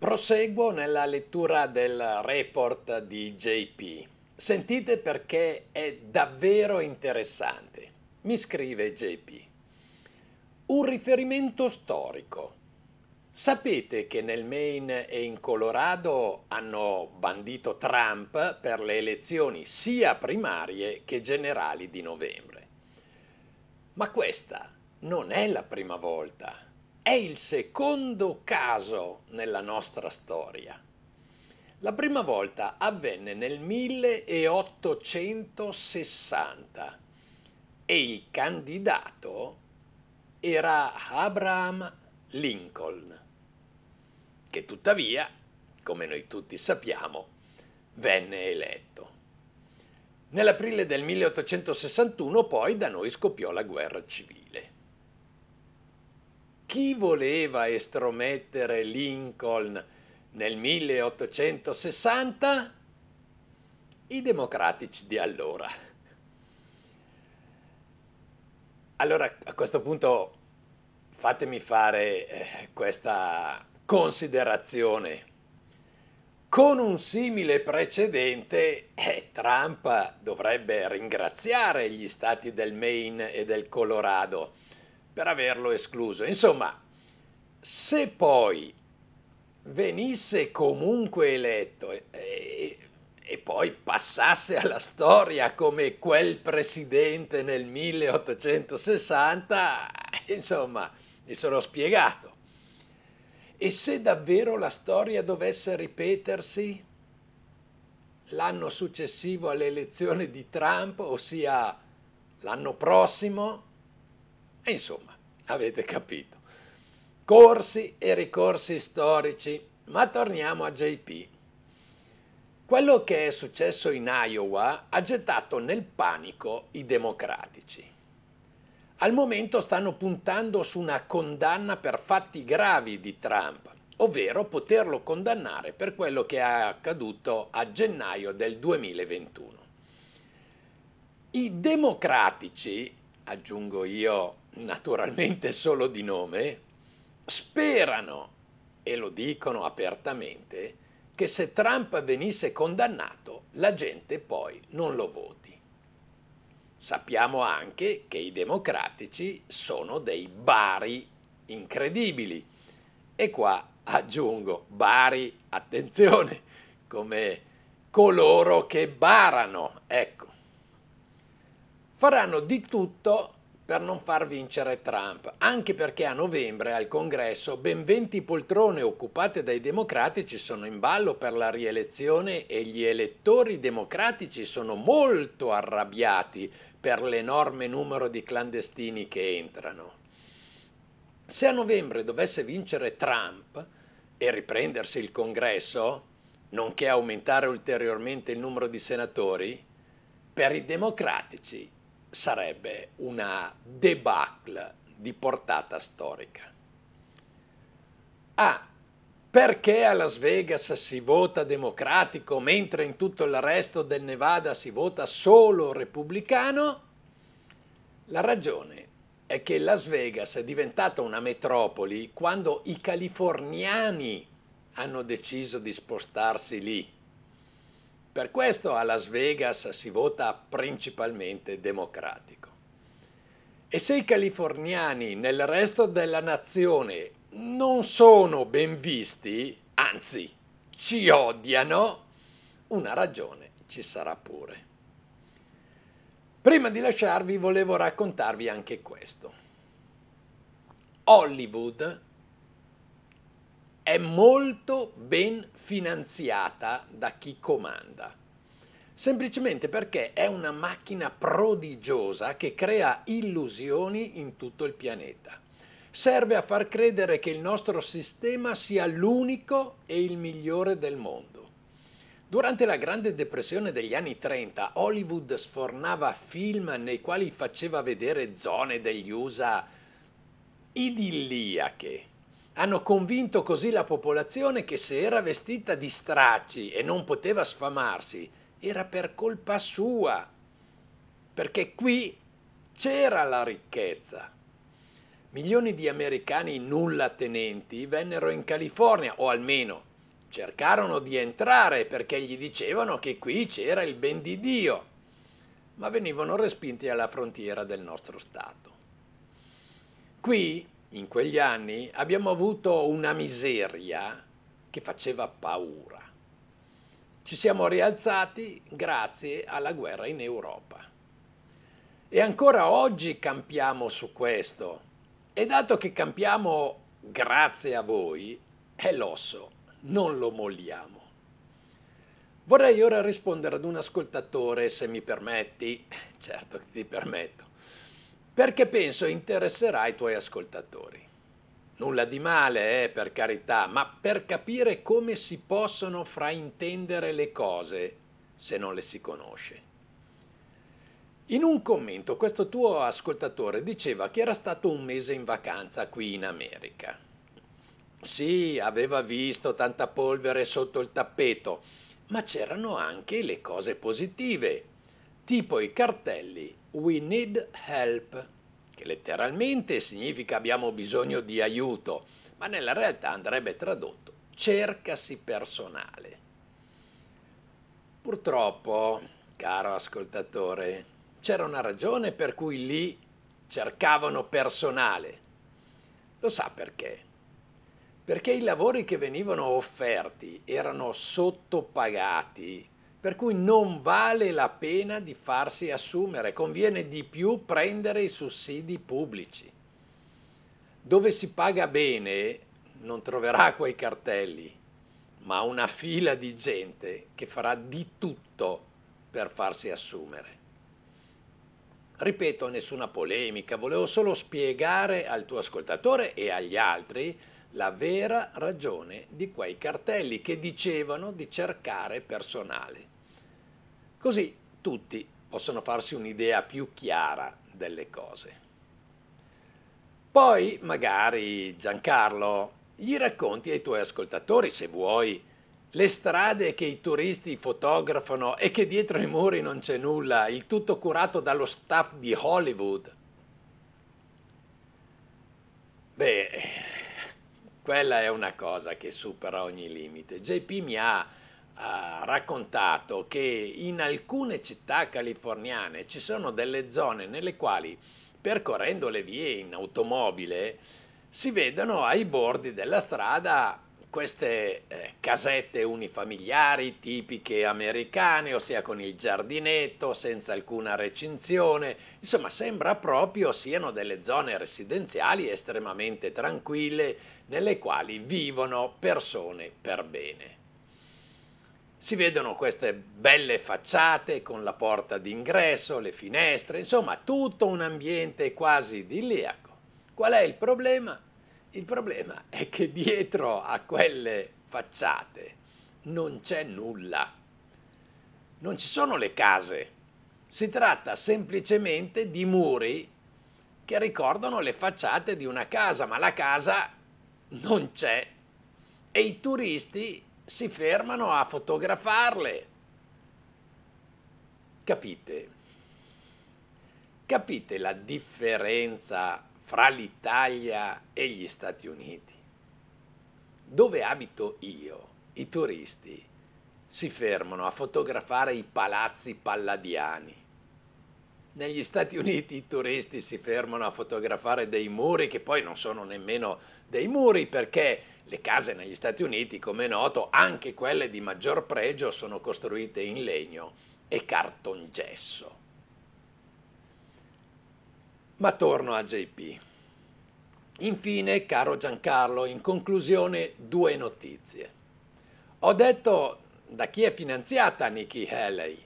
Proseguo nella lettura del report di JP. Sentite perché è davvero interessante. Mi scrive JP. Un riferimento storico. Sapete che nel Maine e in Colorado hanno bandito Trump per le elezioni sia primarie che generali di novembre. Ma questa non è la prima volta è il secondo caso nella nostra storia. La prima volta avvenne nel 1860 e il candidato era Abraham Lincoln, che tuttavia, come noi tutti sappiamo, venne eletto. Nell'aprile del 1861 poi da noi scoppiò la guerra civile chi voleva estromettere Lincoln nel 1860? I democratici di allora. Allora a questo punto fatemi fare eh, questa considerazione. Con un simile precedente, eh, Trump dovrebbe ringraziare gli stati del Maine e del Colorado per averlo escluso. Insomma, se poi venisse comunque eletto e, e, poi passasse alla storia come quel presidente nel 1860, insomma, mi sono spiegato. E se davvero la storia dovesse ripetersi l'anno successivo all'elezione di Trump, ossia l'anno prossimo, e insomma, avete capito. Corsi e ricorsi storici, ma torniamo a JP. Quello che è successo in Iowa ha gettato nel panico i democratici. Al momento stanno puntando su una condanna per fatti gravi di Trump, ovvero poterlo condannare per quello che è accaduto a gennaio del 2021. I democratici, aggiungo io naturalmente solo di nome, sperano, e lo dicono apertamente, che se Trump venisse condannato la gente poi non lo voti. Sappiamo anche che i democratici sono dei bari incredibili. E qua aggiungo bari, attenzione, come coloro che barano, ecco. Faranno di tutto per non far vincere Trump, anche perché a novembre al Congresso ben 20 poltrone occupate dai democratici sono in ballo per la rielezione e gli elettori democratici sono molto arrabbiati per l'enorme numero di clandestini che entrano. Se a novembre dovesse vincere Trump e riprendersi il Congresso, nonché aumentare ulteriormente il numero di senatori, per i democratici sarebbe una debacle di portata storica. Ah, perché a Las Vegas si vota democratico mentre in tutto il resto del Nevada si vota solo repubblicano? La ragione è che Las Vegas è diventata una metropoli quando i californiani hanno deciso di spostarsi lì per questo a Las Vegas si vota principalmente democratico. E se i californiani nel resto della nazione non sono ben visti, anzi ci odiano, una ragione ci sarà pure. Prima di lasciarvi volevo raccontarvi anche questo. Hollywood è molto ben finanziata da chi comanda. Semplicemente perché è una macchina prodigiosa che crea illusioni in tutto il pianeta. Serve a far credere che il nostro sistema sia l'unico e il migliore del mondo. Durante la Grande Depressione degli anni 30 Hollywood sfornava film nei quali faceva vedere zone degli USA idilliache, hanno convinto così la popolazione che se era vestita di stracci e non poteva sfamarsi, era per colpa sua, perché qui c'era la ricchezza. Milioni di americani nullatenenti vennero in California, o almeno cercarono di entrare perché gli dicevano che qui c'era il ben di Dio, ma venivano respinti alla frontiera del nostro Stato. Qui in quegli anni abbiamo avuto una miseria che faceva paura. Ci siamo rialzati grazie alla guerra in Europa. E ancora oggi campiamo su questo. E dato che campiamo grazie a voi, è l'osso, non lo molliamo. Vorrei ora rispondere ad un ascoltatore, se mi permetti, certo che ti permetto, perché penso interesserà i tuoi ascoltatori. Nulla di male, eh, per carità, ma per capire come si possono fraintendere le cose se non le si conosce. In un commento questo tuo ascoltatore diceva che era stato un mese in vacanza qui in America. Sì, aveva visto tanta polvere sotto il tappeto, ma c'erano anche le cose positive, tipo i cartelli We Need Help, che letteralmente significa abbiamo bisogno di aiuto, ma nella realtà andrebbe tradotto cercasi personale. Purtroppo, caro ascoltatore, c'era una ragione per cui lì cercavano personale. Lo sa perché? Perché i lavori che venivano offerti erano sottopagati per cui non vale la pena di farsi assumere, conviene di più prendere i sussidi pubblici. Dove si paga bene non troverà quei cartelli, ma una fila di gente che farà di tutto per farsi assumere. Ripeto, nessuna polemica, volevo solo spiegare al tuo ascoltatore e agli altri la vera ragione di quei cartelli che dicevano di cercare personale. Così tutti possono farsi un'idea più chiara delle cose. Poi magari Giancarlo gli racconti ai tuoi ascoltatori, se vuoi, le strade che i turisti fotografano e che dietro i muri non c'è nulla, il tutto curato dallo staff di Hollywood. Beh, quella è una cosa che supera ogni limite. JP mi ha uh, raccontato che in alcune città californiane ci sono delle zone nelle quali percorrendo le vie in automobile si vedono ai bordi della strada queste eh, casette unifamiliari tipiche americane, ossia con il giardinetto, senza alcuna recinzione, insomma sembra proprio siano delle zone residenziali estremamente tranquille nelle quali vivono persone per bene. Si vedono queste belle facciate con la porta d'ingresso, le finestre, insomma tutto un ambiente quasi idilliaco. Qual è il problema? Il problema è che dietro a quelle facciate non c'è nulla. Non ci sono le case. Si tratta semplicemente di muri che ricordano le facciate di una casa, ma la casa non c'è. E i turisti si fermano a fotografarle. Capite? Capite la differenza fra l'Italia e gli Stati Uniti. Dove abito io, i turisti si fermano a fotografare i palazzi palladiani. Negli Stati Uniti i turisti si fermano a fotografare dei muri che poi non sono nemmeno dei muri perché le case negli Stati Uniti, come è noto, anche quelle di maggior pregio sono costruite in legno e cartongesso. Ma torno a JP. Infine, caro Giancarlo, in conclusione due notizie. Ho detto da chi è finanziata Nikki Haley.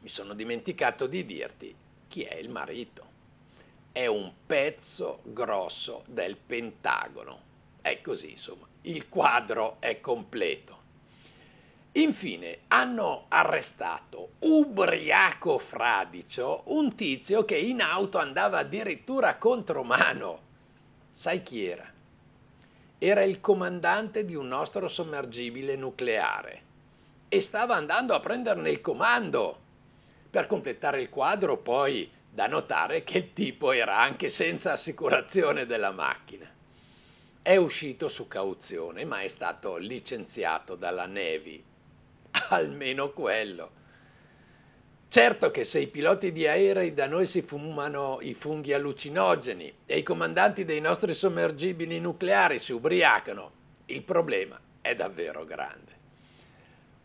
Mi sono dimenticato di dirti chi è il marito. È un pezzo grosso del Pentagono. È così, insomma, il quadro è completo. Infine hanno arrestato ubriaco fradicio un tizio che in auto andava addirittura contro mano. Sai chi era? Era il comandante di un nostro sommergibile nucleare e stava andando a prenderne il comando. Per completare il quadro poi da notare che il tipo era anche senza assicurazione della macchina. È uscito su cauzione ma è stato licenziato dalla Navy almeno quello. Certo che se i piloti di aerei da noi si fumano i funghi allucinogeni e i comandanti dei nostri sommergibili nucleari si ubriacano, il problema è davvero grande.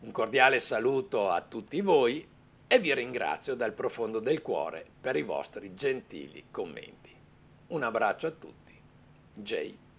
Un cordiale saluto a tutti voi e vi ringrazio dal profondo del cuore per i vostri gentili commenti. Un abbraccio a tutti. J.